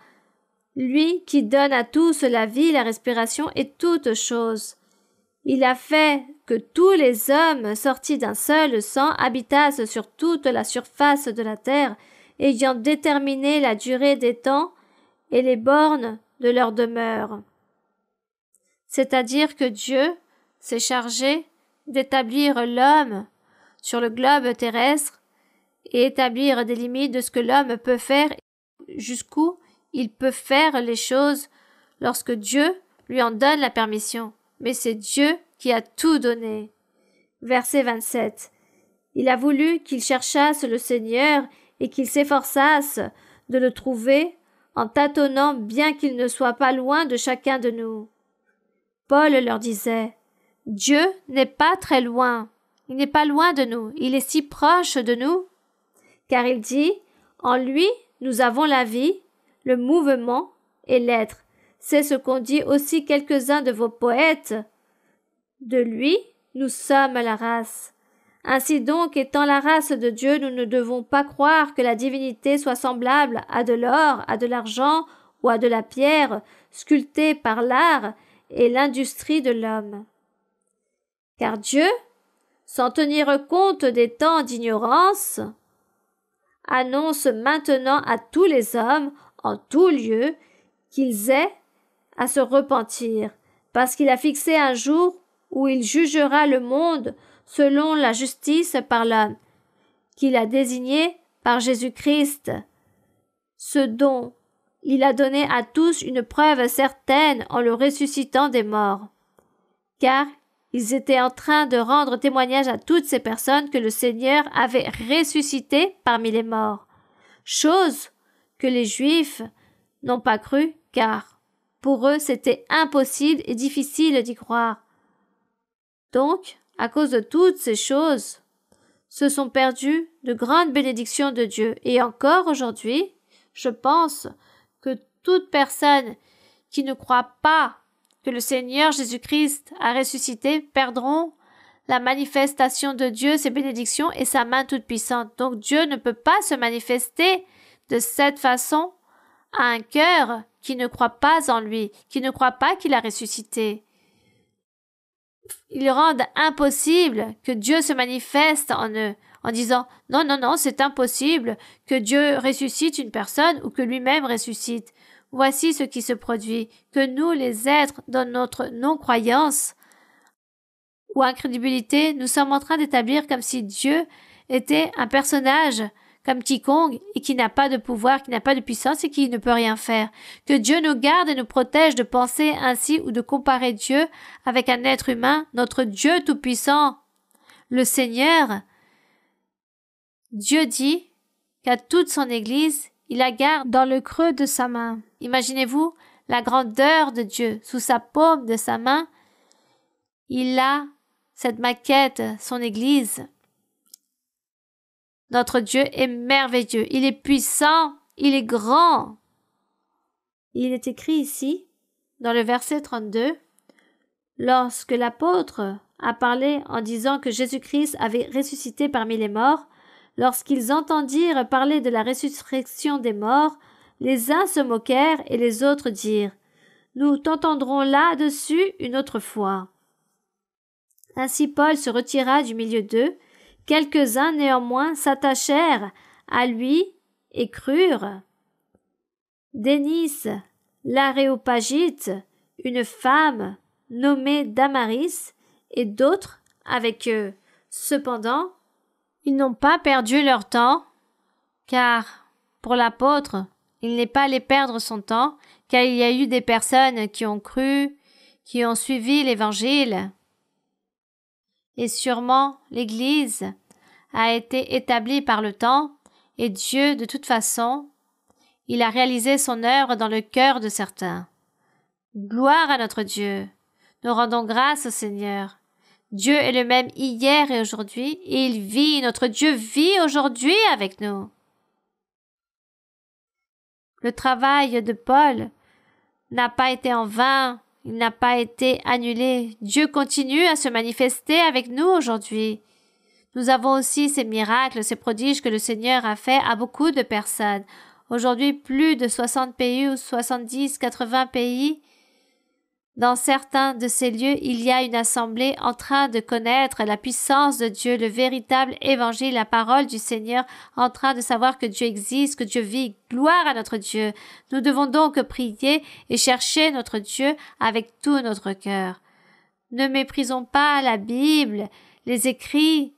Lui qui donne à tous la vie, la respiration et toutes choses. Il a fait que tous les hommes sortis d'un seul sang habitassent sur toute la surface de la terre, ayant déterminé la durée des temps et les bornes de leur demeure. C'est-à-dire que Dieu s'est chargé d'établir l'homme sur le globe terrestre et établir des limites de ce que l'homme peut faire jusqu'où il peut faire les choses lorsque Dieu lui en donne la permission. Mais c'est Dieu qui a tout donné. Verset 27. Il a voulu qu'ils cherchassent le Seigneur et qu'ils s'efforçassent de le trouver en tâtonnant bien qu'il ne soit pas loin de chacun de nous. Paul leur disait Dieu n'est pas très loin, il n'est pas loin de nous, il est si proche de nous. Car il dit En lui nous avons la vie, le mouvement et l'être. C'est ce qu'ont dit aussi quelques uns de vos poètes. De lui nous sommes la race. Ainsi donc, étant la race de Dieu, nous ne devons pas croire que la divinité soit semblable à de l'or, à de l'argent ou à de la pierre, sculptée par l'art et l'industrie de l'homme. Car Dieu, sans tenir compte des temps d'ignorance, annonce maintenant à tous les hommes, en tout lieu, qu'ils aient à se repentir, parce qu'il a fixé un jour où il jugera le monde selon la justice par l'homme, qu'il a désigné par Jésus-Christ. Ce don, il a donné à tous une preuve certaine en le ressuscitant des morts. Car ils étaient en train de rendre témoignage à toutes ces personnes que le Seigneur avait ressuscité parmi les morts, chose que les Juifs n'ont pas cru car pour eux c'était impossible et difficile d'y croire. Donc, à cause de toutes ces choses, se sont perdues de grandes bénédictions de Dieu. Et encore aujourd'hui, je pense que toute personne qui ne croit pas que le Seigneur Jésus-Christ a ressuscité perdront la manifestation de Dieu, ses bénédictions et sa main toute puissante. Donc Dieu ne peut pas se manifester de cette façon à un cœur qui ne croit pas en lui, qui ne croit pas qu'il a ressuscité ils rendent impossible que Dieu se manifeste en eux en disant non, non, non, c'est impossible que Dieu ressuscite une personne ou que lui-même ressuscite. Voici ce qui se produit, que nous, les êtres, dans notre non-croyance ou incrédulité, nous sommes en train d'établir comme si Dieu était un personnage comme quiconque et qui n'a pas de pouvoir, qui n'a pas de puissance et qui ne peut rien faire. Que Dieu nous garde et nous protège de penser ainsi ou de comparer Dieu avec un être humain, notre Dieu Tout-Puissant. Le Seigneur, Dieu dit qu'à toute son Église, il la garde dans le creux de sa main. Imaginez-vous la grandeur de Dieu sous sa paume de sa main. Il a cette maquette, son Église. Notre Dieu est merveilleux, il est puissant, il est grand. Il est écrit ici, dans le verset 32, lorsque l'apôtre a parlé en disant que Jésus-Christ avait ressuscité parmi les morts, lorsqu'ils entendirent parler de la résurrection des morts, les uns se moquèrent et les autres dirent Nous t'entendrons là-dessus une autre fois. Ainsi Paul se retira du milieu d'eux Quelques-uns néanmoins s'attachèrent à lui et crurent. Denis, l'aréopagite, une femme nommée Damaris et d'autres avec eux. Cependant, ils n'ont pas perdu leur temps, car pour l'apôtre, il n'est pas allé perdre son temps, car il y a eu des personnes qui ont cru, qui ont suivi l'Évangile et sûrement l'Église a été établie par le temps, et Dieu, de toute façon, il a réalisé son œuvre dans le cœur de certains. Gloire à notre Dieu. Nous rendons grâce au Seigneur. Dieu est le même hier et aujourd'hui, et il vit, notre Dieu vit aujourd'hui avec nous. Le travail de Paul n'a pas été en vain. Il n'a pas été annulé. Dieu continue à se manifester avec nous aujourd'hui. Nous avons aussi ces miracles, ces prodiges que le Seigneur a fait à beaucoup de personnes. Aujourd'hui, plus de 60 pays ou 70, 80 pays dans certains de ces lieux, il y a une assemblée en train de connaître la puissance de Dieu, le véritable évangile, la parole du Seigneur, en train de savoir que Dieu existe, que Dieu vit. Gloire à notre Dieu. Nous devons donc prier et chercher notre Dieu avec tout notre cœur. Ne méprisons pas la Bible, les écrits.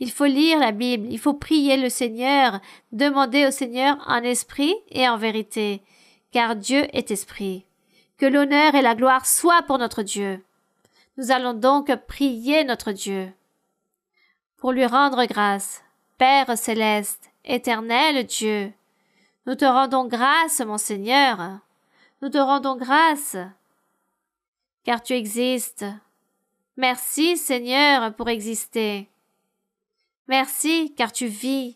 Il faut lire la Bible, il faut prier le Seigneur, demander au Seigneur en esprit et en vérité, car Dieu est esprit. Que l'honneur et la gloire soient pour notre Dieu. Nous allons donc prier notre Dieu pour lui rendre grâce. Père céleste, éternel Dieu, nous te rendons grâce, mon Seigneur. Nous te rendons grâce, car tu existes. Merci, Seigneur, pour exister. Merci, car tu vis.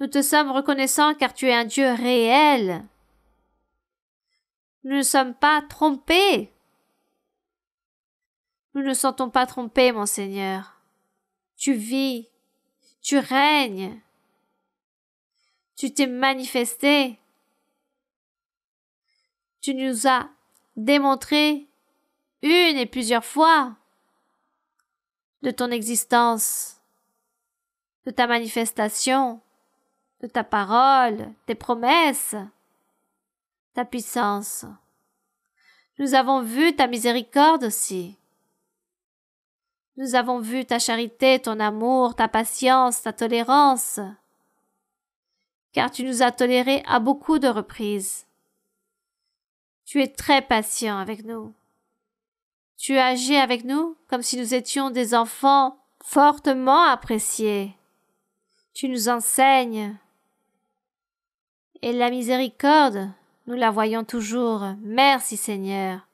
Nous te sommes reconnaissants, car tu es un Dieu réel. Nous ne sommes pas trompés. Nous ne sentons pas trompés, mon Seigneur. Tu vis, tu règnes, tu t'es manifesté, tu nous as démontré une et plusieurs fois de ton existence, de ta manifestation, de ta parole, tes promesses puissance. Nous avons vu ta miséricorde aussi. Nous avons vu ta charité, ton amour, ta patience, ta tolérance, car tu nous as tolérés à beaucoup de reprises. Tu es très patient avec nous. Tu agis avec nous comme si nous étions des enfants fortement appréciés. Tu nous enseignes. Et la miséricorde nous la voyons toujours. Merci Seigneur.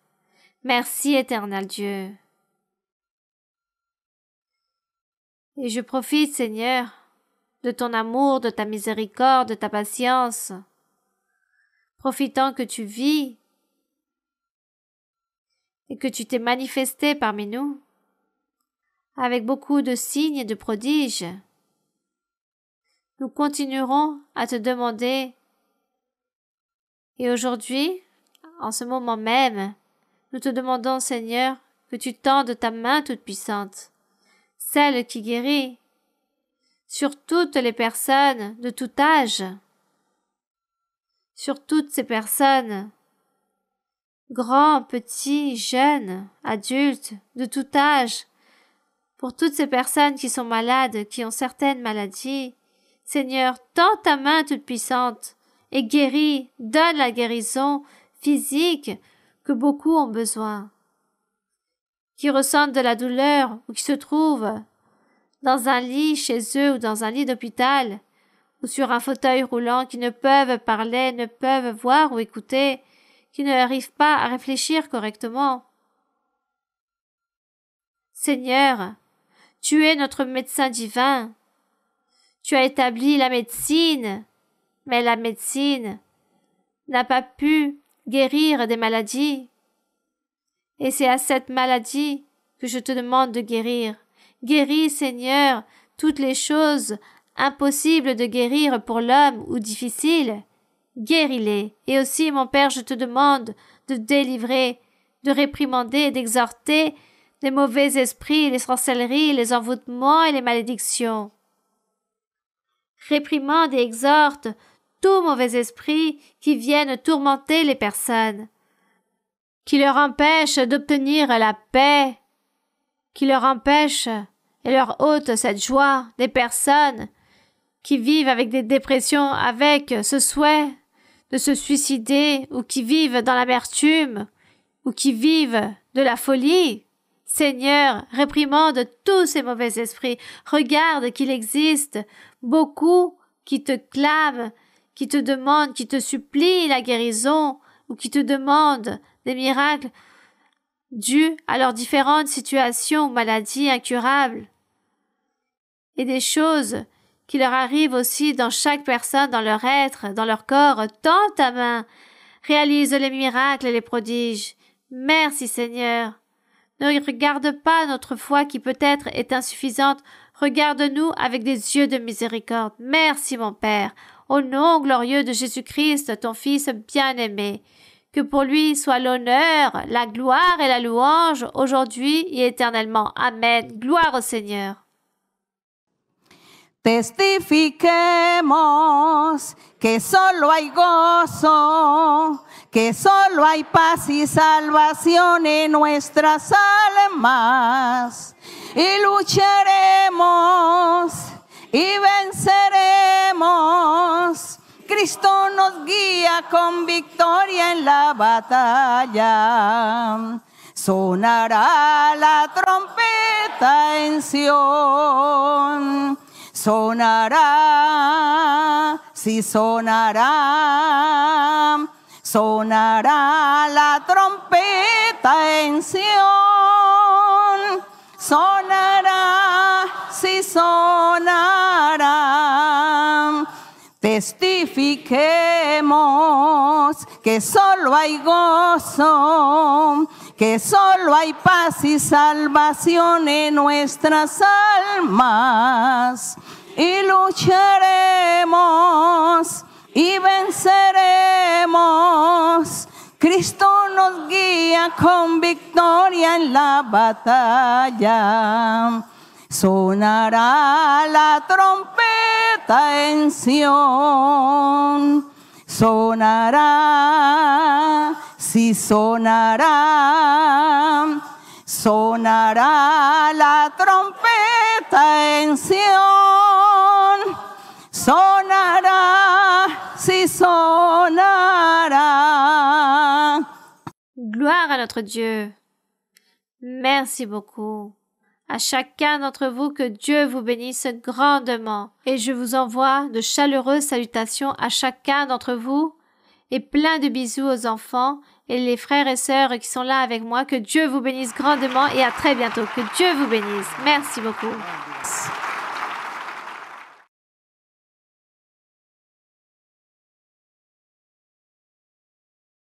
Merci éternel Dieu. Et je profite, Seigneur, de ton amour, de ta miséricorde, de ta patience, profitant que tu vis et que tu t'es manifesté parmi nous avec beaucoup de signes et de prodiges. Nous continuerons à te demander et aujourd'hui, en ce moment même, nous te demandons, Seigneur, que tu tendes ta main toute puissante, celle qui guérit, sur toutes les personnes de tout âge, sur toutes ces personnes, grands, petits, jeunes, adultes, de tout âge, pour toutes ces personnes qui sont malades, qui ont certaines maladies, Seigneur, tends ta main toute puissante et guérit, donne la guérison physique que beaucoup ont besoin, qui ressentent de la douleur ou qui se trouvent dans un lit chez eux ou dans un lit d'hôpital ou sur un fauteuil roulant qui ne peuvent parler, ne peuvent voir ou écouter, qui ne arrivent pas à réfléchir correctement. Seigneur, tu es notre médecin divin. Tu as établi la médecine mais la médecine n'a pas pu guérir des maladies. Et c'est à cette maladie que je te demande de guérir. Guéris, Seigneur, toutes les choses impossibles de guérir pour l'homme ou difficiles. Guéris-les. Et aussi, mon Père, je te demande de délivrer, de réprimander, et d'exhorter les mauvais esprits, les sorcelleries, les envoûtements et les malédictions. Réprimande et exhorte tout mauvais esprit qui viennent tourmenter les personnes, qui leur empêchent d'obtenir la paix, qui leur empêchent et leur ôtent cette joie des personnes qui vivent avec des dépressions, avec ce souhait de se suicider ou qui vivent dans l'amertume ou qui vivent de la folie. Seigneur, réprimande tous ces mauvais esprits. Regarde qu'il existe beaucoup qui te clament qui te demande, qui te supplie la guérison, ou qui te demande des miracles dus à leurs différentes situations ou maladies incurables, et des choses qui leur arrivent aussi dans chaque personne, dans leur être, dans leur corps, tends ta main, réalise les miracles et les prodiges. Merci Seigneur. Ne regarde pas notre foi qui peut-être est insuffisante, regarde-nous avec des yeux de miséricorde. Merci mon Père. Au nom glorieux de Jésus-Christ, ton Fils bien-aimé, que pour lui soit l'honneur, la gloire et la louange, aujourd'hui et éternellement. Amen. Gloire au Seigneur. Testifiquemos que solo hay gozo, que solo hay paz y salvación en nuestras almas. Y lucharemos y venceremos. Cristo nos guía con victoria en la batalla. Sonará la trompeta en Sion Sonará, sí sonará. Sonará la trompeta en Sion Sonará, sí sonará Testifiquemos que solo hay gozo, que solo hay paz y salvación en nuestras almas. Y lucharemos y venceremos. Cristo nos guía con victoria en la batalla Sonnera la trompeta en Sion. sonará, si sonnera. sonará, la trompeta en Sion. sonará, si sonnera. Gloire à notre Dieu. Merci beaucoup à chacun d'entre vous que Dieu vous bénisse grandement. Et je vous envoie de chaleureuses salutations à chacun d'entre vous et plein de bisous aux enfants et les frères et sœurs qui sont là avec moi. Que Dieu vous bénisse grandement et à très bientôt. Que Dieu vous bénisse. Merci beaucoup.